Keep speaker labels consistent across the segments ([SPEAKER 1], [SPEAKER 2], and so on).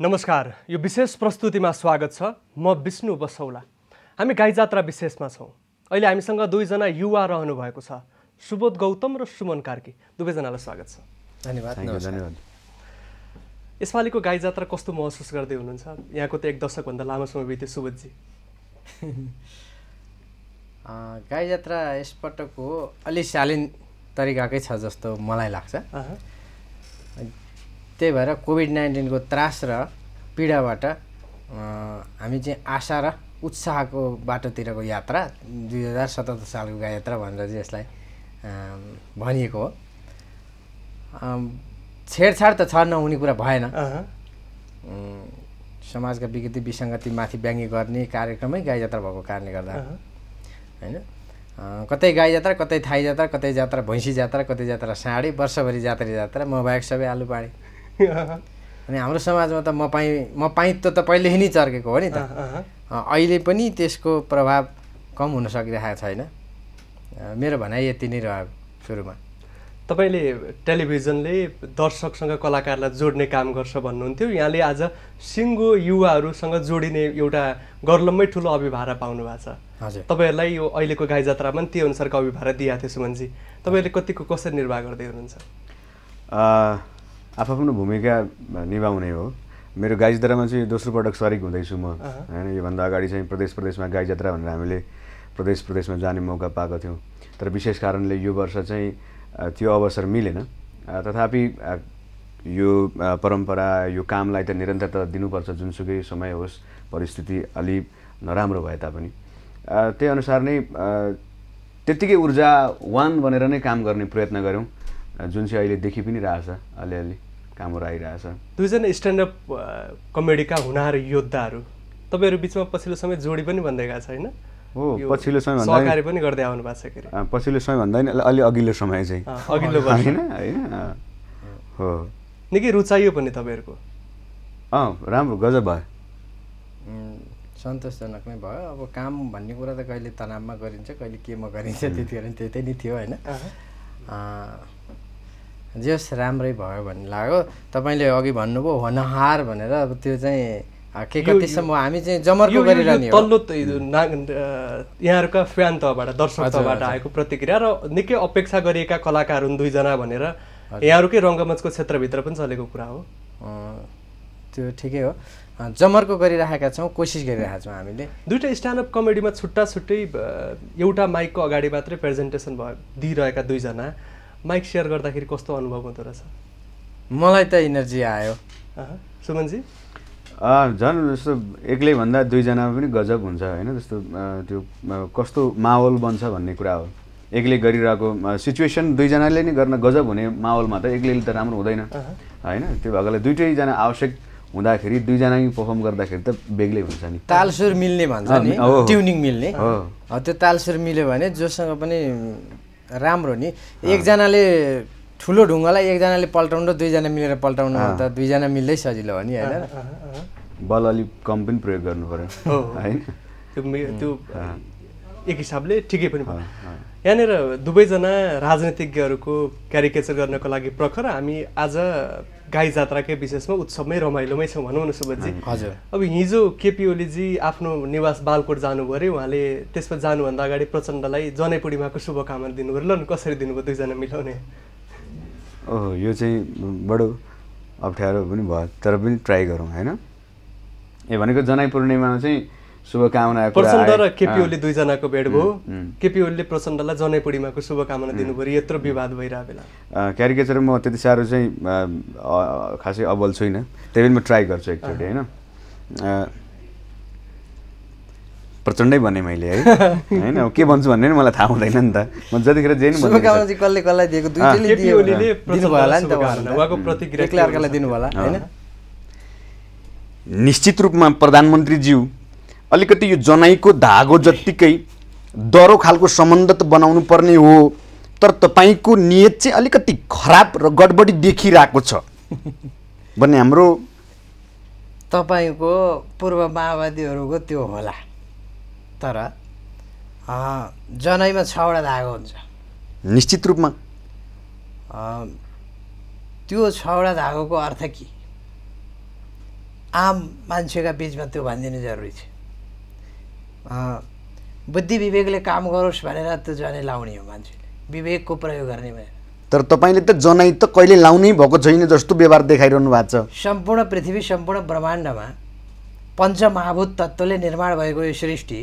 [SPEAKER 1] नमस्कार यो विशेष प्रस्तुतिमा स्वागत छ म विष्णु बसौला हामी गाई जात्रा विशेषमा छौँ अहिले हामीसँग दुईजना युवा रहनु भएको छ सुबोध गौतम र सुमन कार्की दुवैजनालाई स्वागत छ
[SPEAKER 2] धन्यवाद धन्यवाद
[SPEAKER 1] यसपालिको गाई जात्रा कस्तो महसुस गर्दै हुनुहुन्छ यहाँको त एक दशकभन्दा लामो समय बित्यो
[SPEAKER 3] सुबोधजी गाई जात्रा यसपटकको अलि सालिन तरिकाकै छ जस्तो मलाई लाग्छ त्यही भएर कोभिड नाइन्टिनको त्रास र पीडाबाट हामी चाहिँ आशा र उत्साहको बाटोतिरको यात्रा दुई हजार सतहत्तर सालको यात्रा भनेर चाहिँ यसलाई भनिएको हो छेडछाड त छ नहुने कुरा भएन समाजका विकृति माथि व्यङ्ग्य गर्ने कार्यक्रमै गाई यात्रा भएको कारणले गर्दा होइन कतै गाई जात्रा कतै थाई जात्रा कतै जात्रा भैँसी जात्रा कतै जात्रा साँढे वर्षभरि जात्रा जात्रा म बाहेक सबै आलु
[SPEAKER 1] पाडेँ
[SPEAKER 3] अनि हाम्रो समाजमा त मपाई मपाइत्व त पहिल्यै नै चर्केको हो नि त अहिले पनि त्यसको प्रभाव कम हुन सकिरहेको छैन मेरो भनाइ यति नै रह्यो सुरुमा
[SPEAKER 1] तपाईँले टेलिभिजनले दर्शकसँग कलाकारलाई जोड्ने काम गर्छ भन्नुहुन्थ्यो यहाँले आज सिङ्गो युवाहरूसँग जोडिने एउटा गर्लम्मै ठुलो अभिभारा पाउनु भएको छ हजुर तपाईँहरूलाई यो अहिलेको गाई जात्रामा पनि त्यही अनुसारको अभिभारा दिएको थियो सुमनजी तपाईँहरूले कतिको कसरी निर्वाह गर्दै
[SPEAKER 2] हुनुहुन्छ आफ्नो भूमिका निभाउने हो मेरो गाई जात्रामा चाहिँ दोस्रो पटक सरिक हुँदैछु म होइन योभन्दा अगाडि चाहिँ प्रदेश प्रदेशमा गाई जात्रा भनेर हामीले प्रदेश प्रदेशमा जाने मौका पाएको थियौँ तर विशेष कारणले यो वर्ष चाहिँ त्यो अवसर मिलेन तथापि यो परम्परा यो कामलाई त निरन्तरता दिनुपर्छ जुनसुकै समय होस् परिस्थिति अलि नराम्रो भए तापनि त्यही अनुसार नै त्यत्तिकै ऊर्जावान बनेर नै काम गर्ने प्रयत्न गऱ्यौँ जुन चाहिँ अहिले देखि पनि रहेछ अलिअलि कामहरू आइरहेछ
[SPEAKER 1] दुईजना स्ट्यान्डअप कमेडीका हुनाहरू योद्धाहरू तपाईँहरू बिचमा पछिल्लो समय जोडी पनि भन्दै गएको छ होइन हो पछिल्लो समय सहकारी पनि गर्दै आउनु भएको
[SPEAKER 2] छ पछिल्लो समय भन्दा नि अलि अघिल्लो समय चाहिँ अघिल्लो होइन होइन हो
[SPEAKER 4] निकै
[SPEAKER 1] रुचाइयो पनि तपाईँहरूको
[SPEAKER 2] अँ राम्रो गजब
[SPEAKER 3] भयो सन्तोषजनक नै भयो अब काम भन्ने कुरा त कहिले तनावमा गरिन्छ कहिले केमा गरिन्छ त्यतिखेर त्यतै नै थियो होइन जस राम्रै भयो भन्ने लाग्यो तपाईँले अघि भन्नुभयो होनहार भनेर अब त्यो चाहिँ के कतिसम्म हामी चाहिँ जमर्को गरिरहने तल्लो
[SPEAKER 1] नाग यहाँहरूका फ्यान तहबाट दर्शकबाट आएको प्रतिक्रिया र निकै अपेक्षा गरिएका कलाकार हुन् दुईजना भनेर यहाँहरूकै रङ्गमञ्चको क्षेत्रभित्र पनि चलेको कुरा हो त्यो ठिकै हो जमर्को गरिरहेका छौँ कोसिस गरिरहेका छौँ हामीले दुइटा स्ट्यान्डअप कमेडीमा छुट्टा छुट्टै एउटा माइकको अगाडि मात्रै प्रेजेन्टेसन भयो दिइरहेका दुईजना माइक सेयर गर्दाखेरि कस्तो अनुभव हुँदो रहेछ
[SPEAKER 2] मलाई त इनर्जी आयो सुमनजी झन् जस्तो एक्लै एक्लैभन्दा दुईजनामा पनि गजब हुन्छ होइन जस्तो त्यो कस्तो माहौल बन्छ भन्ने कुरा हो एक्लै गरिरहेको सिचुएसन दुईजनाले नै गर्न गजब हुने माहौलमा त एक्लैले त राम्रो हुँदैन होइन त्यो भएकोले दुइटैजना आवश्यक हुँदाखेरि दुईजना पर्फर्म गर्दाखेरि त बेग्लै हुन्छ नि तालसुर
[SPEAKER 3] मिल्ने भन्छ नि ट्युनिङ मिल्ने
[SPEAKER 2] हो
[SPEAKER 3] त्यो तालसुर मिल्यो भने जोसँग पनि राम्रो नि एकजनाले ठुलो ढुङ्गालाई एकजनाले पल्टाउनु र दुईजना मिलेर पल्टाउनु त दुईजना मिल्दै सजिलो हो नि
[SPEAKER 2] होइन बल अलिक कम पनि प्रयोग गर्नु पऱ्यो होइन त्यो
[SPEAKER 3] एक हिसाबले ठिकै पनि भयो यहाँनिर
[SPEAKER 1] दुवैजना राजनीतिज्ञहरूको क्यारिकेचर गर्नको लागि प्रखर हामी आज गाई जात्राकै विशेषमा उत्सवमै रमाइलोमै छौँ भनौँ न सुबोधजी हजुर अब हिजो केपी ओलीजी आफ्नो निवास बालकोट जानुभयो अरे उहाँले त्यसमा जानुभन्दा अगाडि प्रचण्डलाई जनै पूर्णिमाको शुभकामना दिनुभयो ल कसरी दिनुभयो दुईजना मिलाउने
[SPEAKER 2] ओहो यो चाहिँ बडो अप्ठ्यारो पनि भयो तर पनि ट्राई गरौँ होइन ए भनेको जनै पूर्णिमामा चाहिँ शुभकामना प्रचण्ड र ओली दुईजनाको भेट भयो
[SPEAKER 1] केपी ओलीले प्रचण्डलाई जनैपुडीमाको शुभकामना दिनुभयो यत्रो विवाद भइरहेको बेला
[SPEAKER 2] क्यारिकेचर म त्यति साह्रो चाहिँ खासै अब्बल छुइनँ त्यही पनि म ट्राई गर्छु एकचोटि होइन प्रचण्डै भने मैले है होइन के भन्छु भन्ने मलाई थाहा हुँदैन नि त म जतिखेर जे नि कसले
[SPEAKER 3] कसलाई दिएको
[SPEAKER 1] होला
[SPEAKER 2] निश्चित रूपमा प्रधानमन्त्रीज्यू अलिकति यो जनाइको धागो जत्तिकै डह्रो खालको सम्बन्ध त बनाउनु पर्ने हो तर तपाईँको नियत चाहिँ अलिकति खराब र गडबडी देखिरहेको छ भन्ने हाम्रो
[SPEAKER 3] तपाईँको पूर्व माओवादीहरूको त्यो होला तर जनैमा छवटा धागो हुन्छ निश्चित रूपमा त्यो छवटा धागोको अर्थ के आम मान्छेका बिचमा त्यो भनिदिनु जरुरी छ
[SPEAKER 4] बुद्धि
[SPEAKER 3] विवेकले काम गरोस् भनेर त्यो जनै लाउने हो मान्छेले विवेकको प्रयोग गर्ने भने
[SPEAKER 4] तर तपाईँले त जनै त कहिले लाउनै भएको छैन जस्तो व्यवहार देखाइरहनु भएको छ
[SPEAKER 3] सम्पूर्ण पृथ्वी सम्पूर्ण ब्रह्माण्डमा पञ्चमहाभूत तत्त्वले निर्माण भएको यो सृष्टि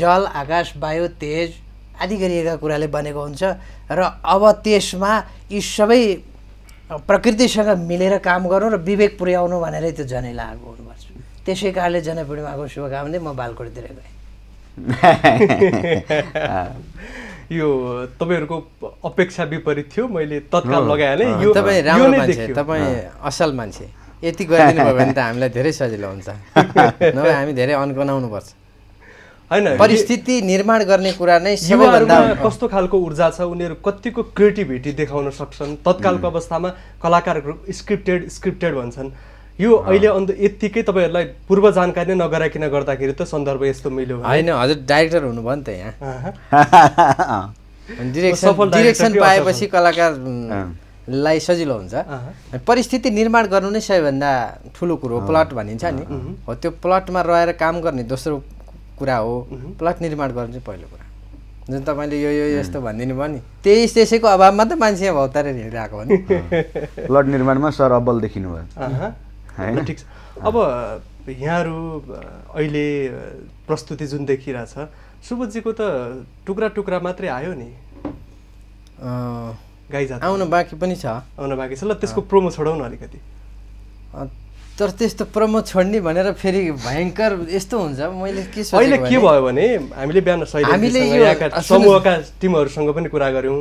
[SPEAKER 3] जल आकाश वायु तेज आदि गरिएका कुराले बनेको हुन्छ र अब त्यसमा यी सबै प्रकृतिसँग मिलेर काम गर्नु र विवेक पुर्याउनु भनेरै त्यो जनै लागु हुनुपर्छ त्यसै कारणले जनपूर्णिमाको शुभकामना म बालकोटतिर गएँ
[SPEAKER 1] यो तपाईँहरूको अपेक्षा विपरीत थियो मैले तत्काल लगाएँ यो तपाईँ राम्रो मान्छे तपाईँ
[SPEAKER 3] असल मान्छे यति गरिदिनु भयो भने त हामीलाई धेरै सजिलो हुन्छ नभए हामी धेरै अन्कनाउनुपर्छ होइन परिस्थिति निर्माण गर्ने कुरा नै कस्तो खालको
[SPEAKER 1] ऊर्जा छ उनीहरू कतिको क्रिएटिभिटी देखाउन सक्छन् तत्कालको अवस्थामा कलाकारहरू स्क्रिप्टेड स्क्रिप्टेड भन्छन् यो अहिले अन्त यत्तिकै तपाईँहरूलाई पूर्व जानकारी नै नगराइकन गर्दाखेरि
[SPEAKER 3] त सन्दर्भ यस्तो मिल्यो होइन हजुर डाइरेक्टर हुनुभयो नि त यहाँ डिरेक्सन डिरेक्सन पाएपछि कलाकारलाई सजिलो हुन्छ परिस्थिति निर्माण गर्नु नै सबैभन्दा ठुलो कुरो हो प्लट भनिन्छ नि हो त्यो प्लटमा रहेर काम गर्ने
[SPEAKER 2] दोस्रो कुरा हो
[SPEAKER 3] प्लट निर्माण गर्नु चाहिँ पहिलो कुरा जुन तपाईँले यो यो यस्तो भनिदिनु भयो नि त्यही त्यसैको अभावमा त मान्छे भौतारेर हिँडिरहेको हो नि
[SPEAKER 2] प्लट निर्माणमा सर अब्बल भयो ठिक
[SPEAKER 3] छ अब यहाँहरू अहिले
[SPEAKER 1] प्रस्तुति जुन देखिरहेछ सुबोधजीको त टुक्रा टुक्रा मात्रै आयो नि
[SPEAKER 3] गाई जात आउन बाँकी पनि छ आउन बाँकी छ ल त्यसको प्रोमो छोडाउनु अलिकति तर त्यस्तो प्रमोद छोड्ने भनेर फेरि भयङ्कर यस्तो हुन्छ मैले के अहिले के भयो
[SPEAKER 1] भने हामीले बिहान हामीले समूहका टिमहरूसँग पनि कुरा गऱ्यौँ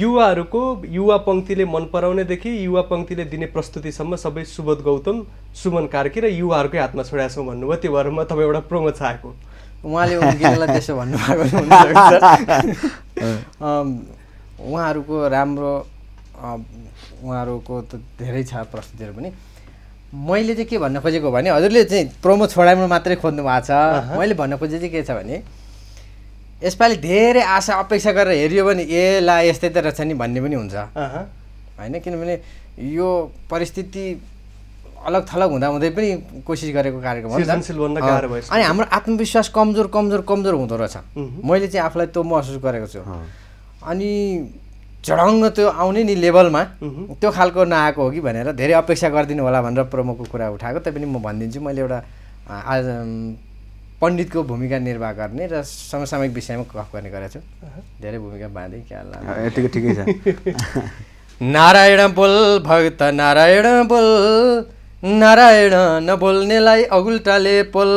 [SPEAKER 1] युवाहरूको युवा पङ्क्तिले मन पराउनेदेखि युवा पङ्क्तिले दिने प्रस्तुतिसम्म सबै सुबोध गौतम सुमन कार्की र युवाहरूकै हातमा छोडेका छौँ भन्नुभयो त्यो भएर म तपाईँ एउटा प्रमोद
[SPEAKER 3] छाएको उहाँले त्यसो भन्नुभएको उहाँहरूको राम्रो उहाँहरूको त धेरै छ प्रस्तुतिहरू पनि मैले चाहिँ के भन्न खोजेको भने हजुरले चाहिँ प्रोमो छोडाउनु मात्रै खोज्नु भएको छ मैले भन्न खोजेको चाहिँ के छ भने यसपालि धेरै आशा अपेक्षा गरेर हेऱ्यो भने ए ला यस्तै त रहेछ नि भन्ने पनि हुन्छ होइन किनभने यो परिस्थिति अलग थलग हुँदा हुँदै पनि कोसिस गरेको कार्यक्रम अनि हाम्रो आत्मविश्वास कमजोर कमजोर कमजोर हुँदो रहेछ मैले चाहिँ आफूलाई त्यो महसुस गरेको छु अनि झडङ्ग त्यो आउने नि लेभलमा त्यो खालको नआएको हो कि भनेर धेरै अपेक्षा गरिदिनु होला भनेर प्रोमोको कुरा उठाएको तैपनि म भनिदिन्छु मैले एउटा आज पण्डितको भूमिका निर्वाह गर्ने र समसामयिक विषयमा गफ गर्ने गरेको छु धेरै भूमिका बाँधे क्या यतिको ठिकै छ नारायण बोल भक्त नारायण बोल नारायण नबोल्नेलाई अगुल्टाले पोल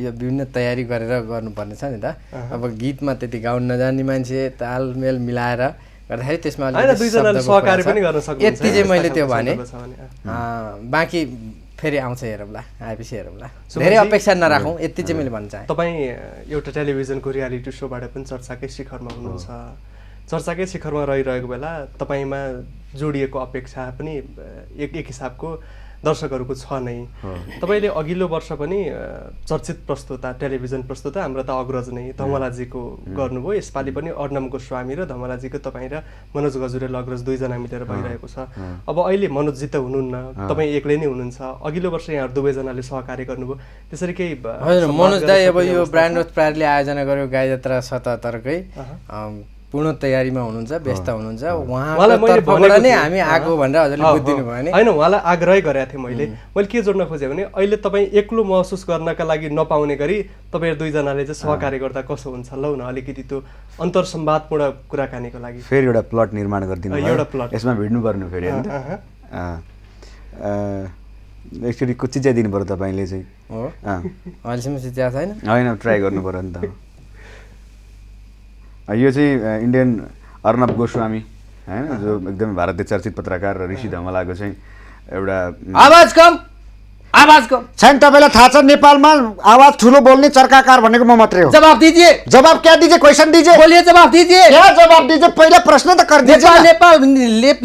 [SPEAKER 3] यो विभिन्न तयारी गरेर गर्नुपर्ने छ नि त अब गीतमा त्यति गाउन नजाने मान्छे तालमेल मिलाएर गर्दाखेरि त्यसमा यति चाहिँ मैले त्यो भने बाँकी फेरि आउँछ हेरौँला आएपछि हेरौँला धेरै अपेक्षा नराखौँ यति चाहिँ मैले भन्न चाहेँ
[SPEAKER 1] तपाईँ एउटा टेलिभिजनको रियालिटी सोबाट पनि चर्चाकै शिखरमा हुनुहुन्छ चर्चाकै शिखरमा रहिरहेको बेला तपाईँमा जोडिएको अपेक्षा पनि एक एक हिसाबको दर्शकहरूको छ नै तपाईँले अघिल्लो वर्ष पनि चर्चित प्रस्तुता टेलिभिजन प्रस्तुता हाम्रो त अग्रज नै धमलाजीको गर्नुभयो यसपालि पनि अर्णमको स्वामी र धमलाजीको तपाईँ र मनोज गजुरेल अग्रज दुईजना मिलेर भइरहेको छ अब अहिले मनोजी त हुनुहुन्न तपाईँ एक्लै नै हुनुहुन्छ अघिल्लो वर्ष यहाँहरू दुवैजनाले सहकार्य गर्नुभयो त्यसरी केही मनोज दाई अब यो ब्रान्ड
[SPEAKER 3] प्रायले आयोजना गरेको गाई जात्रा सतहत्तरकै पूर्ण तयारीमा हुनुहुन्छ व्यस्त हुनुहुन्छ उहाँबाट नै हामी आएको भनेर
[SPEAKER 1] हजुरले बुझिदिनु भयो भने होइन उहाँलाई आग्रह गरेको थिएँ मैले मैले के जोड्न खोजेँ भने अहिले तपाईँ एक्लो महसुस गर्नका लागि नपाउने गरी तपाईँहरू दुईजनाले चाहिँ सहकार्य गर्दा कसो हुन्छ लौ न अलिकति त्यो अन्तरसम्वादपूर्ण कुराकानीको लागि
[SPEAKER 2] फेरि एउटा प्लट निर्माण गरिदिनु एउटा प्लट यसमा भिड्नु पर्नु फेरि एक्चुली चिच्याइदिनु पऱ्यो तपाईँले चाहिँ
[SPEAKER 3] अहिलेसम्म चिच्या छैन
[SPEAKER 2] होइन ट्राई गर्नु पऱ्यो नि त यो चाहिँ इन्डियन अर्नब गोस्वामी होइन जो एकदमै भारतीय चर्चित पत्रकार र ऋषि धमलाको चाहिँ एउटा आवाज
[SPEAKER 4] कम आवाज कम
[SPEAKER 2] छैन तपाईँलाई थाहा छ नेपालमा
[SPEAKER 4] आवाज ठुलो बोल्ने चर्काकार भनेको म मात्रै हो जवाब दिजिए जवाब क्या दिजिए क्वेसन दिजिए बोलिए जवाब दिजिए क्या जवाब दिजिए पहिला प्रश्न त कर दीजिए नेपाल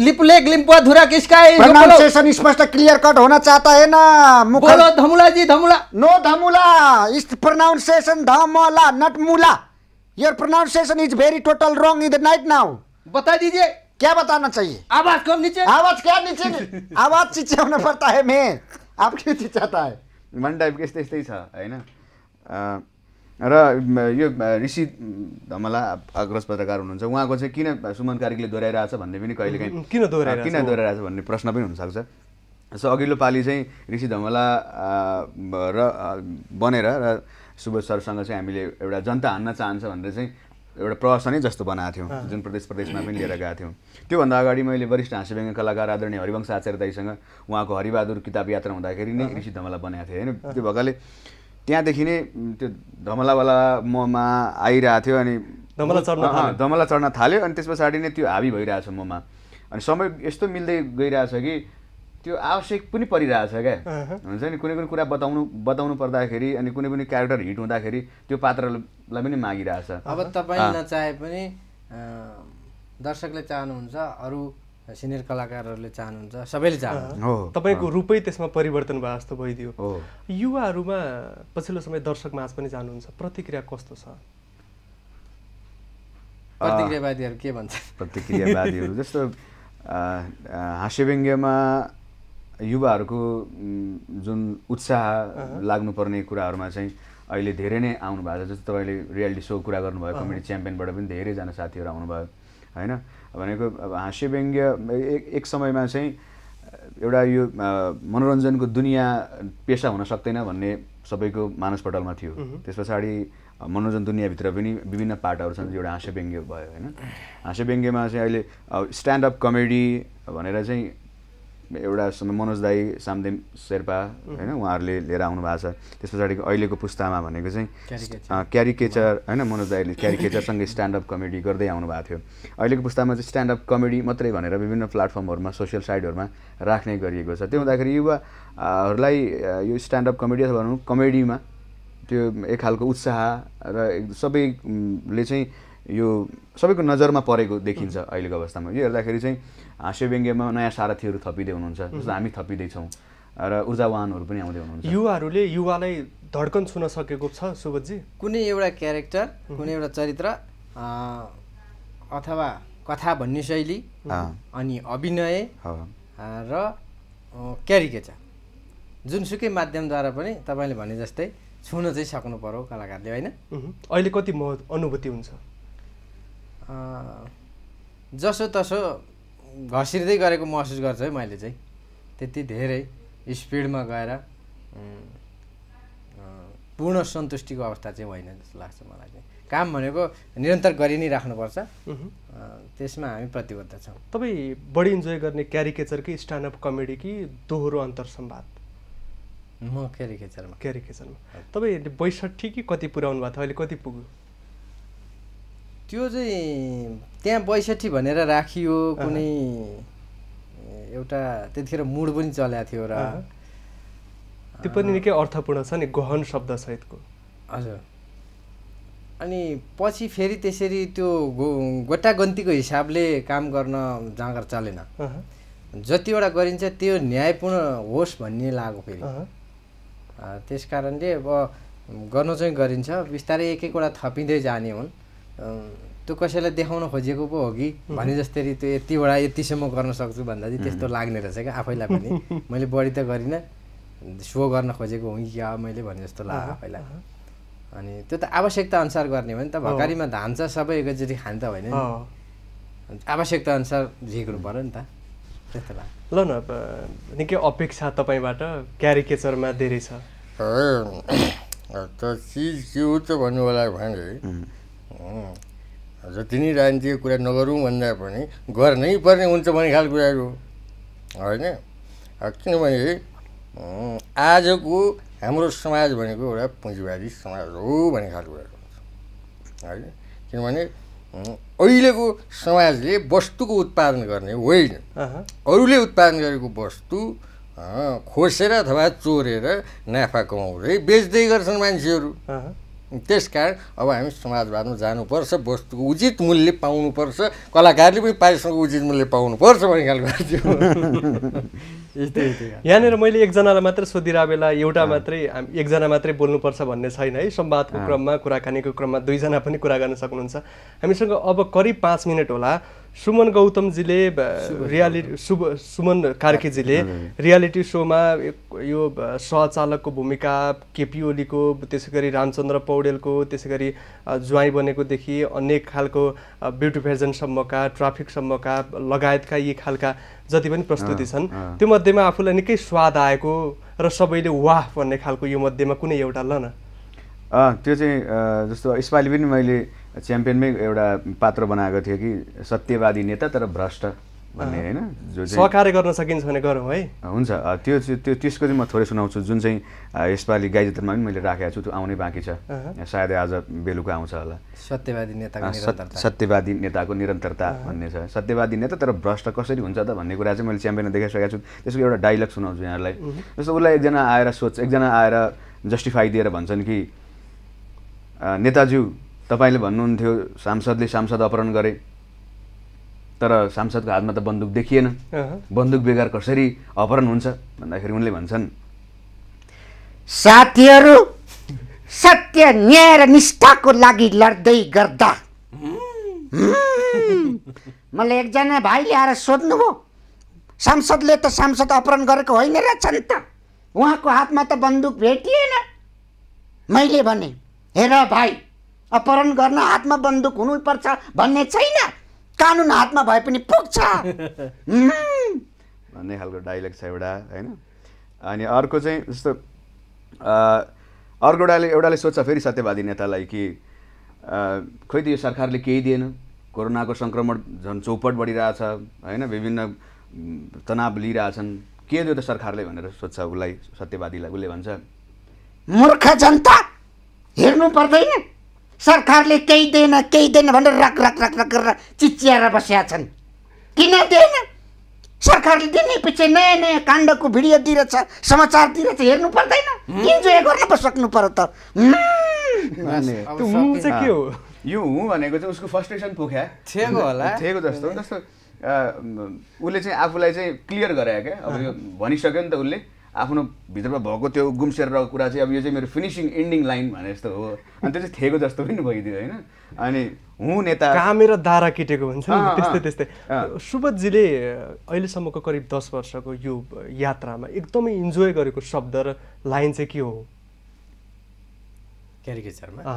[SPEAKER 4] लिपले लिम्पुआ धुरा किसका है प्रोनाउंसिएशन स्पष्ट क्लियर कट होना चाहता है ना बोलो धमुला जी धमुला नो धमुला इस प्रोनाउंसिएशन धमुला नटमुला your pronunciation is very total wrong in the night now बता दीजिए क्या बताना चाहिए आवाज कम नीचे आवाज क्या नीचे आवाज होने पड़ता है मे आप क्यों चिच्याता है
[SPEAKER 2] मन के यस्तै यस्तै छ होइन र यो ऋषि धमला अग्रज पत्रकार हुनुहुन्छ उहाँको चाहिँ किन सुमन कार्कीले दोहोऱ्याइरहेछ भन्ने पनि काहीँ किन दोहोऱ्याएर किन दोहोऱ्याइरहेछ भन्ने प्रश्न पनि हुनसक्छ सो अघिल्लो पालि चाहिँ ऋषि धमला र बनेर र सुबोध सरसँग चाहिँ हामीले एउटा जनता हान्न चाहन्छ भनेर चाहिँ एउटा प्रवासनै जस्तो बनाएको थियौँ जुन प्रदेश प्रदेशमा पनि लिएर गएको थियौँ त्योभन्दा अगाडि मैले वरिष्ठ व्यङ्ग कलाकार आदरणीय हरिवंश आचार्य दाईसँग उहाँको हरिबहादुर किताब यात्रा हुँदाखेरि नै ऋषि धमला बनाएको थिएँ होइन त्यो भएकोले त्यहाँदेखि नै त्यो धमलावाला ममा आइरहेको थियो अनि धमला चढ्न थाल्यो अनि त्यस पछाडि नै त्यो हाबी भइरहेछ ममा अनि समय यस्तो मिल्दै गइरहेछ कि त्यो आवश्यक पनि परिरहेछ क्या हुन्छ नि कुनै पनि कुरा बताउनु बताउनु पर्दाखेरि अनि कुनै पनि क्यारेक्टर हिट हुँदाखेरि त्यो पात्रलाई पनि मागिरहेछ अब तपाईँ
[SPEAKER 3] नचाहे पनि दर्शकले चाहनुहुन्छ अरू सिनियर कलाकारहरूले चाहनुहुन्छ सबैले
[SPEAKER 1] चाहनुहुन्छ तपाईँको रूपै त्यसमा परिवर्तन भयो जस्तो भइदियो युवाहरूमा पछिल्लो समय दर्शक माझ पनि चाहनुहुन्छ प्रतिक्रिया कस्तो छ
[SPEAKER 2] प्रतिक्रियावादीहरू के भन्छ प्रतिक्रियावादीहरू जस्तो व्यङ्ग्यमा युवाहरूको जुन उत्साह लाग्नुपर्ने कुराहरूमा चाहिँ अहिले धेरै नै आउनु भएको छ जस्तो तपाईँले रियालिटी सो कुरा गर्नुभयो कमेडी च्याम्पियनबाट पनि धेरैजना साथीहरू आउनुभयो होइन भनेको अब हाँस्य व्यङ्ग्य एक एक समयमा चाहिँ एउटा यो मनोरञ्जनको दुनियाँ पेसा हुन सक्दैन भन्ने सबैको मानसपटलमा थियो त्यस पछाडि मनोरञ्जन दुनियाँभित्र पनि विभिन्न पार्टहरू छन् एउटा हाँस्य व्यङ्ग्य भयो होइन हाँस्य व्यङ्ग्यमा चाहिँ अहिले स्ट्यान्डअप कमेडी भनेर चाहिँ एउटा मनोज दाई सामदेम शेर्पा होइन उहाँहरूले लिएर आउनु भएको छ त्यस पछाडिको अहिलेको पुस्तामा भनेको चाहिँ क्यारिकेचर होइन मनोज दाईले क्यारिकेचरसँगै स्ट्यान्डअप कमेडी गर्दै आउनु भएको थियो अहिलेको पुस्तामा चाहिँ स्ट्यान्डअप कमेडी मात्रै भनेर विभिन्न प्लेटफर्महरूमा सोसियल साइटहरूमा राख्ने गरिएको छ त्यो हुँदाखेरि युवाहरूलाई यो स्ट्यान्डअप कमेडी अथवा भनौँ कमेडीमा त्यो एक खालको उत्साह र सबैले चाहिँ यो सबैको नजरमा परेको देखिन्छ अहिलेको अवस्थामा यो हेर्दाखेरि चाहिँ हाँस्य व्यङ्ग्यमा नयाँ सारथीहरू थपिँदै हुनुहुन्छ जस्तो हामी थपिँदैछौँ र ऊर्जावानहरू पनि आउँदै हुनुहुन्छ युवाहरूले युवालाई धड्कन छुन सकेको छ सुबोधजी
[SPEAKER 3] कुनै एउटा क्यारेक्टर कुनै एउटा चरित्र अथवा कथा भन्ने शैली अनि अभिनय र क्यारिकेचर जुनसुकै माध्यमद्वारा पनि तपाईँले भने जस्तै छुन चाहिँ सक्नु पऱ्यो कलाकारले होइन अहिले कति महत्त्व अनुभूति हुन्छ जसोतसो घसिर्दै गरेको महसुस गर्छु है मैले चाहिँ त्यति धेरै स्पिडमा गएर पूर्ण सन्तुष्टिको अवस्था चाहिँ होइन जस्तो लाग्छ मलाई चाहिँ काम भनेको निरन्तर गरि नै राख्नुपर्छ त्यसमा हामी प्रतिबद्ध छौँ तपाईँ बढी इन्जोय गर्ने क्यारिकेचर कि
[SPEAKER 1] स्ट्यान्डअप कमेडी कि दोहोरो अन्तर सम्वाद म क्यारिकेचरमा क्यारिकेचरमा तपाईँ बैसठी कि कति पुऱ्याउनु भएको थियो अहिले कति पुग्यो
[SPEAKER 3] त्यो चाहिँ त्यहाँ बैसठी भनेर राखियो कुनै एउटा त्यतिखेर मुड पनि चल्या थियो र
[SPEAKER 1] त्यो पनि निकै अर्थपूर्ण
[SPEAKER 3] छ नि गहन शब्द सहितको हजुर अनि पछि फेरि त्यसरी त्यो गो गन्तीको हिसाबले काम गर्न जाँगर चलेन जतिवटा गरिन्छ त्यो न्यायपूर्ण होस् भन्ने लाग्यो फेरि त्यस कारणले अब गर्नु चाहिँ गरिन्छ बिस्तारै एक एकवटा थपिँदै जाने हुन् त्यो कसैलाई देखाउन खोजेको पो हो कि भने जस्तै त्यो यतिवटा यतिसम्म गर्न सक्छु भन्दा चाहिँ त्यस्तो लाग्ने रहेछ क्या आफैलाई पनि मैले बढी त गरिनँ सो गर्न खोजेको हुँ कि क्या मैले भने जस्तो लाग्यो आफैलाई अनि त्यो त आवश्यकता अनुसार गर्ने हो नि त भकारीमा धान छ सबै एकैचोटि खाने त होइन आवश्यकता अनुसार झिक्नु पऱ्यो नि त त्यस्तो लाग्यो ल
[SPEAKER 1] न
[SPEAKER 3] निकै अपेक्षा तपाईँबाट
[SPEAKER 1] क्यारिकेचरमा धेरै छ
[SPEAKER 3] त्यो चिज के हो त भन्नु होला भने जति नै राजनीतिको कुरा नगरौँ भन्दा पनि गर्नै पर्ने हुन्छ भन्ने खालको कुराहरू होइन किनभने आजको हाम्रो समाज भनेको एउटा पुँजीवादी समाज हो भन्ने खालको कुराहरू हुन्छ होइन किनभने अहिलेको समाजले वस्तुको उत्पादन गर्ने होइन अरूले उत्पादन गरेको वस्तु खोसेर अथवा चोरेर नाफा कमाउँदै बेच्दै गर्छन् मान्छेहरू त्यस कारण अब हामी समाजवादमा जानुपर्छ वस्तुको उचित मूल्य पाउनुपर्छ कलाकारले पनि पारिश्रमिक उचित मूल्य पाउनुपर्छ भन्ने खालको यस्तै
[SPEAKER 1] यहाँनिर मैले एकजनालाई मात्रै बेला एउटा मात्रै एकजना मात्रै बोल्नुपर्छ भन्ने छैन है संवादको क्रममा कुराकानीको क्रममा दुईजना पनि कुरा गर्न सक्नुहुन्छ हामीसँग अब करिब पाँच मिनट होला सुमन गौतमजीले रियालिटी सुब सुमन कार्केजीले रियालिटी सोमा यो सहचालकको भूमिका केपी ओलीको त्यसै गरी रामचन्द्र पौडेलको त्यसै गरी ज्वाइँ बनेकोदेखि अनेक खालको ब्युटी फेजनसम्मका ट्राफिकसम्मका लगायतका यी खालका जति पनि प्रस्तुति छन् त्यो मध्येमा आफूलाई निकै स्वाद आएको र सबैले वाह भन्ने खालको यो मध्येमा कुनै एउटा
[SPEAKER 2] ल न त्यो चाहिँ जस्तो यसपालि पनि मैले च्याम्पियनमै एउटा पात्र बनाएको थिएँ कि सत्यवादी नेता तर भ्रष्ट भन्ने होइन जो सहकार्य गर्न सकिन्छ भने गरौँ है हुन्छ त्यो त्यो त्यसको चाहिँ म थोरै सुनाउँछु जुन चाहिँ यसपालि गाईजत्रमा पनि मैले राखेको छु त्यो आउनै बाँकी छ सायद आज बेलुका आउँछ होला
[SPEAKER 3] सत्यवादी नेता
[SPEAKER 2] सत्यवादी नेताको निरन्तरता भन्ने छ सत्यवादी नेता तर भ्रष्ट कसरी हुन्छ त भन्ने कुरा चाहिँ मैले च्याम्पियनमा देखाइसकेको छु त्यसको एउटा डाइलग सुनाउँछु यहाँलाई जस्तो उसलाई एकजना आएर सोच एकजना आएर जस्टिफाई दिएर भन्छन् कि नेताज्यू तपाईँले भन्नुहुन्थ्यो सांसदले सांसद अपहरण गरे तर सांसदको हातमा त बन्दुक देखिएन बन्दुक बेगर कसरी अपहरण हुन्छ भन्दाखेरि उनले भन्छन् साथीहरू
[SPEAKER 4] सत्य न्याय र निष्ठाको लागि लड्दै गर्दा मलाई एकजना भाइले आएर सोध्नुभयो सांसदले त सांसद अपहरण गरेको होइन रहेछन् त उहाँको हातमा त बन्दुक भेटिएन मैले भने हेर भाइ अपहरण गर्न हातमा बन्दुक हुनुपर्छ भन्ने छैन कानुन हातमा भए पनि पुग्छ
[SPEAKER 2] भन्ने खालको डाइलेक्ट छ एउटा होइन अनि अर्को चाहिँ जस्तो अर्को एउटाले एउटाले सोध्छ फेरि सत्यवादी नेतालाई कि खोइ त यो सरकारले केही दिएन कोरोनाको सङ्क्रमण झन् चौपट बढिरहेछ होइन विभिन्न तनाव लिइरहेछन् के दियो त सरकारले भनेर सोध्छ उसलाई सत्यवादीलाई उसले भन्छ मूर्ख जनता हेर्नु पर्दैन सरकारले केही दिएन केही दिएन भनेर रक रक
[SPEAKER 4] रक रक गरेर चिच्याएर बसेका छन् किन दिएन सरकारले दिने पछि नयाँ नयाँ काण्डको भिडियो दिइरहेछ समाचार दिइरहेछ हेर्नु पर्दैन इन्जोय गर्न पो सक्नु पर्यो त के हो
[SPEAKER 2] यो हुँ भनेको चाहिँ उसको फ्रस्ट्रेसन पोख्या थिएको होला थिएको जस्तो जस्तो उसले चाहिँ आफूलाई चाहिँ क्लियर गरायो क्या अब यो भनिसक्यो नि त उसले आफ्नो भित्रमा भएको त्यो गुम्सेर रहेको कुरा चाहिँ अब यो चाहिँ मेरो फिनिसिङ इन्डिङ लाइन भने जस्तो हो अनि त्यो चाहिँ थिएको जस्तो पनि भइदियो होइन अनि हुँ नेता कामेर दारा किटेको भन्छ त्यस्तै त्यस्तै सुबजीले अहिलेसम्मको करिब दस वर्षको
[SPEAKER 1] यो यात्रामा एकदमै इन्जोय गरेको शब्द र लाइन चाहिँ के हो
[SPEAKER 3] क्यारिकेचरमा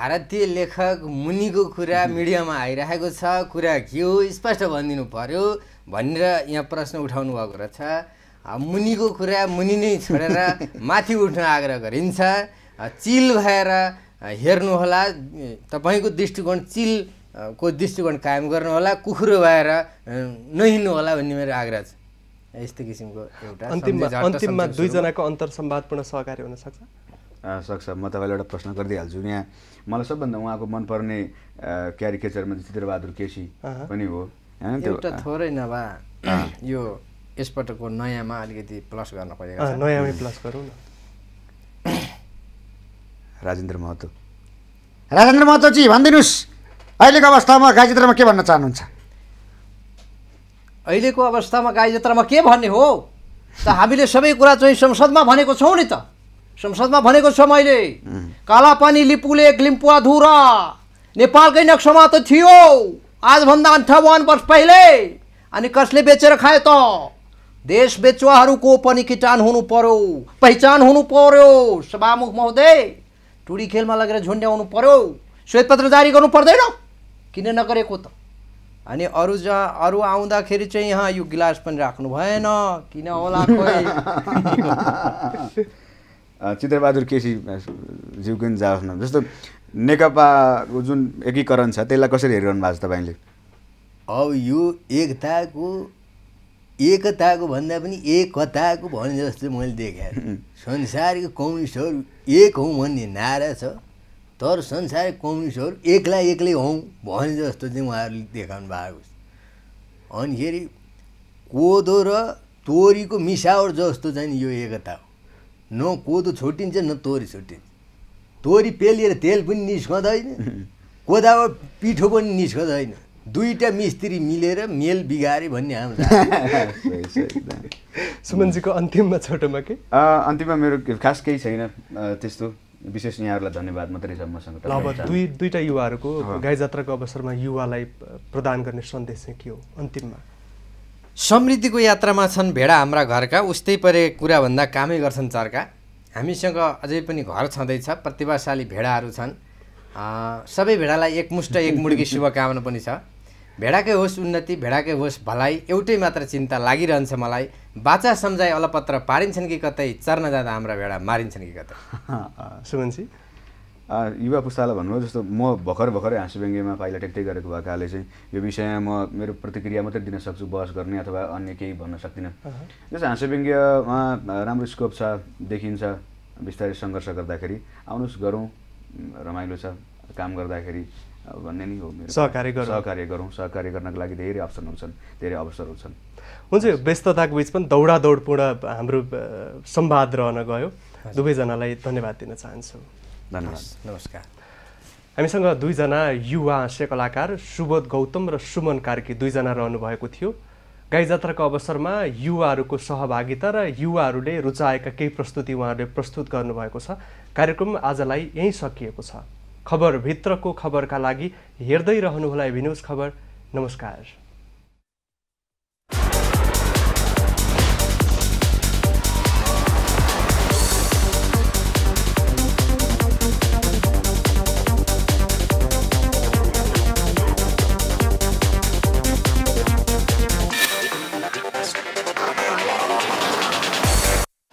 [SPEAKER 3] भारतीय लेखक मुनिको कुरा मिडियामा आइरहेको छ कुरा के हो स्पष्ट भनिदिनु पर्यो भनेर यहाँ प्रश्न उठाउनु भएको रहेछ मुनिको कुरा मुनि नै छोडेर माथि उठ्न आग्रह गरिन्छ चिल भएर हेर्नुहोला तपाईँको दृष्टिकोण चिल को दृष्टिकोण कायम गर्नुहोला कुखुरो भएर होला भन्ने मेरो आग्रह छ यस्तो किसिमको एउटा अन्तिममा अन्तिममा अन्तर
[SPEAKER 1] सम्वादपूर्ण सहकार्य हुनसक्छ
[SPEAKER 2] सक्छ म तपाईँलाई एउटा प्रश्न गरिदिइहाल्छु यहाँ मलाई सबभन्दा उहाँको मनपर्ने क्यारिकेचरमा चित्रबहादुर केसी पनि हो एउटा
[SPEAKER 3] थोरै नभए यो यसपटकको नयाँमा अलिकति प्लस गर्न खोजेको नयाँमै प्लस गरौँ न
[SPEAKER 2] राजेन्द्र महतो राजेन्द्र
[SPEAKER 4] महतोजी भनिदिनुहोस् अहिलेको अवस्थामा गाई चित्रमा के भन्न चाहनुहुन्छ
[SPEAKER 3] अहिलेको अवस्थामा गाई जात्रामा के भन्ने हो त हामीले सबै कुरा चाहिँ संसदमा भनेको छौँ नि त संसदमा भनेको छ मैले कालापानी लिपुले ग्लिम्पुवाधुरा नेपालकै नक्सामा त थियो आजभन्दा अन्ठाउन्न वर्ष पहिले अनि कसले बेचेर खायो त देश बेचुवाहरूको पनि किटान हुनु पर्यो पहिचान हुनु पर्यो सभामुख महोदय टुडी खेलमा लगेर झुन्ड्याउनु पर्यो श्वेतपत्र जारी गर्नु पर्दैन किन नगरेको त अनि अरू जहाँ अरू आउँदाखेरि चाहिँ यहाँ यो गिलास पनि राख्नु भएन किन होला
[SPEAKER 2] चित्रबहादुर केसी ज्यूको जाओस् न जस्तो नेकपाको जुन एकीकरण छ त्यसलाई कसरी हेरिरहनु भएको छ तपाईँले
[SPEAKER 3] अब यो एकताको एकताको भन्दा पनि एकताको भने जस्तो मैले देखेँ संसारको कम्युनिस्टहरू एक हौँ भन्ने नारा छ तर संसारको कम्युनिस्टहरू एक्लै एक्लै हौँ भने जस्तो चाहिँ उहाँहरूले देखाउनु भएको छ अनिखेरि कोदो र तोरीको मिसावट जस्तो चाहिँ यो एकता हो न कोदो छोटिन्छ न तोरी छोटिन्छ तोरी पेलिएर तेल पनि निस्कँदैन
[SPEAKER 2] कोदामा पिठो पनि निस्कँदैन दुईवटा मिस्त्री मिलेर मेल बिगारे भन्ने हाम्रो सुमनजीको
[SPEAKER 1] अन्तिममा छोटोमा के
[SPEAKER 2] अन्तिममा मेरो खास केही छैन त्यस्तो विशेष यहाँहरूलाई धन्यवाद मात्रै छ मसँग अब दुई
[SPEAKER 1] दुईवटा युवाहरूको गाई जात्राको अवसरमा युवालाई प्रदान गर्ने सन्देश चाहिँ के हो अन्तिममा
[SPEAKER 3] समृद्धिको यात्रामा छन् भेडा हाम्रा घरका उस्तै परे कुरा भन्दा कामै गर्छन् चर्का हामीसँग अझै पनि घर छँदैछ प्रतिभाशाली भेडाहरू छन् सबै भेडालाई एकमुष्ट एकमुड्की शुभकामना पनि छ भेडाकै होस् उन्नति भेडाकै होस् भलाइ एउटै मात्र चिन्ता लागिरहन्छ मलाई बाचा सम्झाइ अलपत्र पारिन्छन् कि कतै चर्न जाँदा हाम्रा
[SPEAKER 2] भेडा मारिन्छन् कि कतै सुमनजी युवा पुस्तालाई भन्नुभयो जस्तो म भर्खर भर्खरै हाँसु व्यङ्ग्यमा पाइला ट्याक्टै गरेको भएकाले चाहिँ यो विषयमा म मेरो प्रतिक्रिया मात्रै दिन सक्छु बहस गर्ने अथवा अन्य केही भन्न सक्दिनँ जस्तो हाँसु व्यङ्ग्यमा राम्रो स्कोप छ देखिन्छ बिस्तारै सङ्घर्ष गर्दाखेरि आउनुहोस् गरौँ रमाइलो छ काम गर्दाखेरि भन्ने नै हो मेरो सहकार्य गरौँ सहकार्य गरौँ सहकार्य गर्नको लागि धेरै अप्सनहरू छन् धेरै अवसरहरू
[SPEAKER 1] छन् हुन्छ यो व्यस्तताको बिच पनि दौडादौडपूर्ण हाम्रो संवाद रहन गयो दुवैजनालाई धन्यवाद दिन चाहन्छु
[SPEAKER 3] नमस्कार
[SPEAKER 1] हामीसँग दुईजना युवा हास्य कलाकार सुबोध गौतम र सुमन कार्की दुईजना भएको थियो गाई जात्राको अवसरमा युवाहरूको सहभागिता र युवाहरूले रुचाएका केही प्रस्तुति उहाँहरूले प्रस्तुत गर्नुभएको छ कार्यक्रम आजलाई यहीँ सकिएको छ खबरभित्रको खबरका लागि हेर्दै रहनुहोला भिन्युज खबर नमस्कार